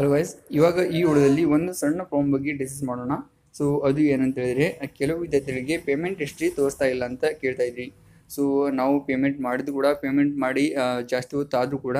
ಅಲ್ವೈಸ್ ಇವಾಗ ಈ ವಿಡಿಯೋದಲ್ಲಿ ಒಂದು ಸಣ್ಣ ಪ್ರಾಬ್ಲಮ್ ಬಗ್ಗೆ ಡಿಸ್ಕಸ್ ಮಾಡೋಣ ಸೊ ಅದು ಏನಂತ ಹೇಳಿದ್ರೆ ಕೆಲವು ವಿದ್ಯಾರ್ಥಿಗಳಿಗೆ ಪೇಮೆಂಟ್ ಹಿಸ್ಟ್ರಿ ತೋರಿಸ್ತಾ ಇಲ್ಲ ಅಂತ ಕೇಳ್ತಾ ಇದ್ರಿ ಸೊ ನಾವು ಪೇಮೆಂಟ್ ಮಾಡಿದ್ರು ಕೂಡ ಪೇಮೆಂಟ್ ಮಾಡಿ ಜಾಸ್ತಿ ಹೊತ್ತಾದರೂ ಕೂಡ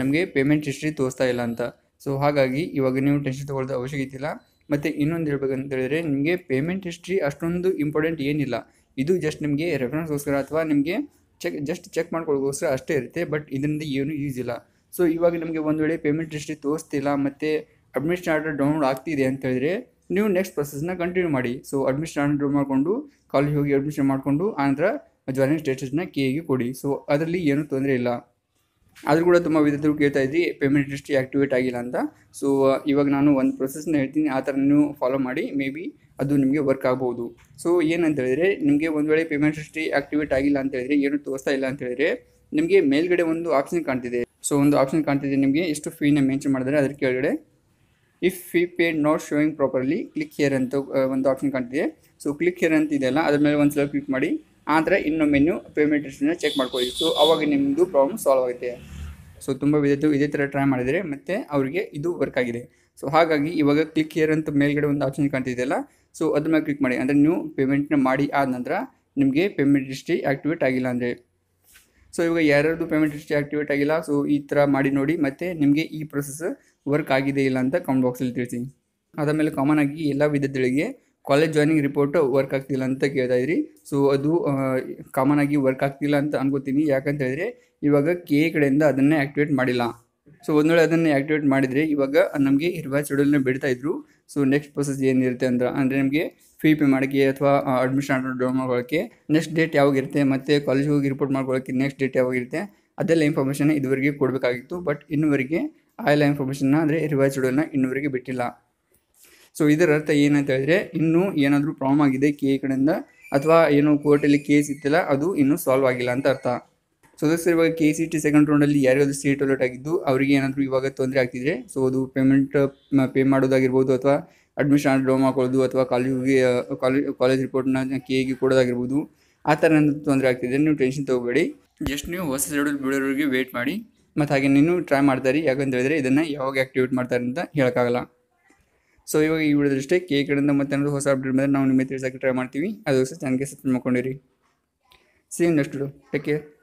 ನಮಗೆ ಪೇಮೆಂಟ್ ಹಿಸ್ಟ್ರಿ ತೋರಿಸ್ತಾ ಇಲ್ಲ ಅಂತ ಸೊ ಹಾಗಾಗಿ ಇವಾಗ ನೀವು ಟೆನ್ಷನ್ ತೊಗೊಳ್ಳೋದು ಅವಶ್ಯಕತೆ ಇಲ್ಲ ಮತ್ತು ಇನ್ನೊಂದು ಹೇಳ್ಬೇಕಂತ ಹೇಳಿದ್ರೆ ನಿಮಗೆ ಪೇಮೆಂಟ್ ಹಿಸ್ಟ್ರಿ ಅಷ್ಟೊಂದು ಇಂಪಾರ್ಟೆಂಟ್ ಏನಿಲ್ಲ ಇದು ಜಸ್ಟ್ ನಿಮಗೆ ರೆಫರೆನ್ಸ್ಗೋಸ್ಕರ ಅಥವಾ ನಿಮಗೆ ಚೆಕ್ ಜಸ್ಟ್ ಚೆಕ್ ಮಾಡ್ಕೊಳ್ಳೋಕ್ಕೋಸ್ಕರ ಅಷ್ಟೇ ಇರುತ್ತೆ ಬಟ್ ಇದರಿಂದ ಏನೂ ಯೂಸ್ ಇಲ್ಲ ಸೊ ಇವಾಗ ನಿಮಗೆ ಒಂದು ವೇಳೆ ಪೇಮೆಂಟ್ ಹಿಸ್ಟ್ರಿ ತೋರಿಸ್ತಿಲ್ಲ ಮತ್ತು ಅಡ್ಮಿಷನ್ ಆರ್ಡರ್ ಡೌನ್ಲೋಡ್ ಆಗ್ತಿದೆ ಅಂತ ಹೇಳಿದ್ರೆ ನೀವು ನೆಕ್ಸ್ಟ್ ಪ್ರೊಸೆಸ್ನ ಕಂಟಿನ್ಯೂ ಮಾಡಿ ಸೊ ಅಡ್ಮಿಷನ್ ಆರ್ಡರ್ ಮಾಡಿಕೊಂಡು ಕಾಲೇಜ್ ಹೋಗಿ ಅಡ್ಮಿಷನ್ ಮಾಡಿಕೊಂಡು ಆನಂತರ ಜಾಯಿನ್ ಸ್ಟೇಟಸ್ನ ಕೇಗೆ ಕೊಡಿ ಸೊ ಅದರಲ್ಲಿ ಏನೂ ತೊಂದರೆ ಇಲ್ಲ ಆದರೂ ಕೂಡ ತುಂಬ ವಿದ್ಯಾರ್ಥಿಗಳು ಕೇಳ್ತಾ ಇದ್ರಿ ಪೇಮೆಂಟ್ ಹಿಸ್ಟ್ರಿ ಆ್ಯಕ್ಟಿವೇಟ್ ಆಗಿಲ್ಲ ಅಂತ ಸೊ ಇವಾಗ ನಾನು ಒಂದು ಪ್ರೊಸೆಸ್ನ ಹೇಳ್ತೀನಿ ಆ ಥರ ನೀವು ಫಾಲೋ ಮಾಡಿ ಮೇ ಬಿ ಅದು ನಿಮಗೆ ವರ್ಕ್ ಆಗ್ಬೋದು ಸೊ ಏನಂತ ನಿಮಗೆ ಒಂದು ವೇಳೆ ಪೇಮೆಂಟ್ ಹಿಸ್ಟ್ರಿ ಆ್ಯಕ್ಟಿವೇಟ್ ಆಗಿಲ್ಲ ಅಂತ ಹೇಳಿದ್ರೆ ಏನು ತೋರಿಸ್ತಾ ಇಲ್ಲ ಅಂತ ಹೇಳಿದ್ರೆ ನಿಮಗೆ ಮೇಲ್ಗಡೆ ಒಂದು ಆಪ್ಷನ್ ಕಾಣ್ತಿದೆ ಸೊ ಒಂದು ಆಪ್ಷನ್ ಕಾಣ್ತಿದೆ ನಿಮಗೆ ಎಷ್ಟು ಫೀನ ಮೆನ್ಷನ್ ಮಾಡಿದರೆ ಅದರ ಕೆಳಗಡೆ if fee paid not showing properly click here ಅಂತ ಒಂದು ಆಪ್ಷನ್ ಕಾಣ್ತಿದೆ ಸೊ ಕ್ಲಿಕ್ ಹಿಯರ್ ಅಂತ ಇದೆಯಲ್ಲ ಅದ್ರ ಮೇಲೆ ಒಂದು ಸಲ ಕ್ಲಿಕ್ ಮಾಡಿ ಆ ಥರ ಇನ್ನೊಮ್ಮೆ ಪೇಮೆಂಟ್ ಹಿಸ್ಟ್ರಿನ ಚೆಕ್ ಮಾಡ್ಕೊಳ್ಳಿ ಸೊ ಅವಾಗ ನಿಮ್ಮದು ಪ್ರಾಬ್ಲಮ್ ಸಾಲ್ವ್ ಆಗುತ್ತೆ ಸೊ ತುಂಬ ವಿಧದ್ದು ಇದೇ ಥರ ಟ್ರೈ ಮಾಡಿದರೆ ಮತ್ತು ಅವರಿಗೆ ಇದು ವರ್ಕ್ ಆಗಿದೆ ಸೊ ಹಾಗಾಗಿ ಇವಾಗ ಕ್ಲಿಕ್ ಹಿಯರ್ ಅಂತ ಮೇಲ್ಗಡೆ ಒಂದು ಆಪ್ಷನ್ ಕಾಣ್ತಿದೆಯಲ್ಲ ಸೊ ಅದ್ರ ಮೇಲೆ ಕ್ಲಿಕ್ ಮಾಡಿ ಅಂದರೆ ನೀವು ಪೇಮೆಂಟ್ನ ಮಾಡಿ ಆದ ನಂತರ ನಿಮಗೆ ಪೇಮೆಂಟ್ ಹಿಸ್ಟ್ರಿ ಆ್ಯಕ್ಟಿವೇಟ್ ಆಗಿಲ್ಲ ಅಂದರೆ ಸೊ ಇವಾಗ ಯಾರ್ಯಾರ್ದು ಪೇಮೆಂಟ್ ಹಿಸ್ಟ್ರಿ ಆಕ್ಟಿವೇಟ್ ಆಗಿಲ್ಲ ಸೊ ಈ ಥರ ಮಾಡಿ ನೋಡಿ ಮತ್ತು ನಿಮಗೆ ಈ ಪ್ರೊಸೆಸ್ ವರ್ಕ್ ಆಗಿದೆ ಇಲ್ಲ ಅಂತ ಕಮೆಂಟ್ ಬಾಕ್ಸಲ್ಲಿ ತಿಳಿಸಿ ಅದಾದಮೇಲೆ ಕಾಮನ್ ಆಗಿ ಎಲ್ಲ ವಿದ್ಯಾರ್ಥಿಗಳಿಗೆ ಕಾಲೇಜ್ ಜಾಯ್ನಿಂಗ್ ರಿಪೋರ್ಟ್ ವರ್ಕ್ ಆಗ್ತಿಲ್ಲ ಅಂತ ಕೇಳ್ತಾ ಇದ್ರಿ ಸೊ ಅದು ಕಾಮನ್ ಆಗಿ ವರ್ಕ್ ಆಗ್ತಿಲ್ಲ ಅಂತ ಅನ್ಕೋತೀನಿ ಯಾಕಂತ ಹೇಳಿದ್ರೆ ಇವಾಗ ಕೆ ಕಡೆಯಿಂದ ಅದನ್ನೇ ಆ್ಯಕ್ಟಿವೇಟ್ ಮಾಡಿಲ್ಲ ಸೊ ವೇಳೆ ಅದನ್ನು ಆ್ಯಕ್ಟಿವೇಟ್ ಮಾಡಿದರೆ ಇವಾಗ ನಮಗೆ ರಿವೈಸ್ ಶೆಡ್ಯೂಲ್ನ ಬಿಡ್ತಾ ಇದ್ರು ಸೊ ನೆಕ್ಸ್ಟ್ ಪ್ರೊಸೆಸ್ ಏನಿರುತ್ತೆ ಅಂದ್ರೆ ಅಂದರೆ ನಮಗೆ ಫೀ ಪೇ e ಮಾಡೋಕ್ಕೆ ಅಥವಾ ಅಡ್ಮಿಷನ್ ಡೌನ್ ಮಾಡ್ಕೊಳ್ಳೋಕ್ಕೆ ನೆಕ್ಸ್ಟ್ ಡೇಟ್ ಯಾವಾಗಿರುತ್ತೆ ಮತ್ತು ಕಾಲೇಜಿಗೆ ಹೋಗಿ ರಿಪೋರ್ಟ್ ಮಾಡ್ಕೊಳ್ಳೋಕ್ಕೆ ನೆಕ್ಸ್ಟ್ ಡೇಟ್ ಯಾವಾಗಿರುತ್ತೆ ಅದೆಲ್ಲ ಇನ್ಫಾರ್ಮೇಷನ್ ಇದುವರೆಗೆ ಕೊಡಬೇಕಾಗಿತ್ತು ಬಟ್ ಇನ್ನುವರೆಗೆ ಆ ಎಲ್ಲ ಇನ್ಫಾರ್ಮೇಷನ್ನ ಅಂದರೆ ರಿವೈಸ್ ಶೆಡ್ಯೂಲ್ನ ಇನ್ನುವರೆಗೆ ಬಿಟ್ಟಿಲ್ಲ ಸೊ ಇದರ ಅರ್ಥ ಏನಂತ ಹೇಳಿದ್ರೆ ಇನ್ನೂ ಏನಾದರೂ ಪ್ರಾಬ್ಲಮ್ ಆಗಿದೆ ಕೆ e ಕಡೆಯಿಂದ ಅಥವಾ ಏನು ಕೋರ್ಟಲ್ಲಿ ಕೇಸ್ ಇತ್ತಿಲ್ಲ ಅದು ಇನ್ನೂ ಸಾಲ್ವ್ ಆಗಿಲ್ಲ ಅಂತ ಅರ್ಥ ಸೊ ಇವಾಗ ಕೆ ಸಿ ಟಿ ಸೆಕೆಂಡ್ ರೌಂಡಲ್ಲಿ ಯಾರ್ಯಾವುದು ಸೀಟ್ ಅಲೋಟ್ ಆಗಿದ್ದು ಅವರಿಗೆ ಏನಾದರೂ ಇವಾಗ ತೊಂದರೆ ಆಗ್ತಿದ್ರೆ ಸೊ ಅದು ಪೇಮೆಂಟ್ ಪೇ ಮಾಡೋದಾಗಿರ್ಬೋದು ಅಥವಾ ಅಡ್ಮಿಷನ್ ಡ್ರೋಮ್ ಹಾಕೊಳ್ಳೋದು ಅಥವಾ ಕಾಲೇಜಿಗೆ ಕಾಲೇಜ್ ಕಾಲೇಜ್ ರಿಪೋರ್ಟ್ನ ಕೇಗೆ ಕೊಡೋದಾಗಿರ್ಬೋದು ಆ ಥರ ಏನಾದರೂ ತೊಂದರೆ ಆಗ್ತಿದ್ರೆ ನೀವು ಟೆನ್ಷನ್ ತೊಗೋಬೇಡಿ ಜಸ್ಟ್ ನೀವು ಹೊಸ ಶೆಡ್ಯೂಲ್ ಬೀಳೋರಿಗೆ ವೇಟ್ ಮಾಡಿ ಮತ್ತು ಹಾಗೆ ನೀನು ಟ್ರೈ ಮಾಡ್ತಾರೆ ಯಾಕಂತ ಹೇಳಿದ್ರೆ ಇದನ್ನು ಯಾವಾಗ ಆ್ಯಕ್ಟಿವೇಟ್ ಮಾಡ್ತಾರೆ ಅಂತ ಹೇಳೋಕ್ಕಾಗಲ್ಲ ಸೊ ಇವಾಗ ಈ ವಿಡಿಯೋದಷ್ಟೇ ಕೆ ಕಡೆಯಿಂದ ಮತ್ತೆ ಏನಾದರೂ ಹೊಸ ಅಪ್ಡೇಟ್ ಬಂದರೆ ನಾವು ನಿಮಗೆ ತಿಳಿಸೋಕೆ ಟ್ರೈ ಮಾಡ್ತೀವಿ ಅದು ಸಹ ಚಾನಲ್ಗೆ ಸಬ್ಸ್ಕ್ರೈಬ್ ಮಾಡ್ಕೊಂಡಿರಿ ಸೇಮ್ ನೆಕ್ಸ್ಟ್ ಟೇಕ್ ಕೇರ್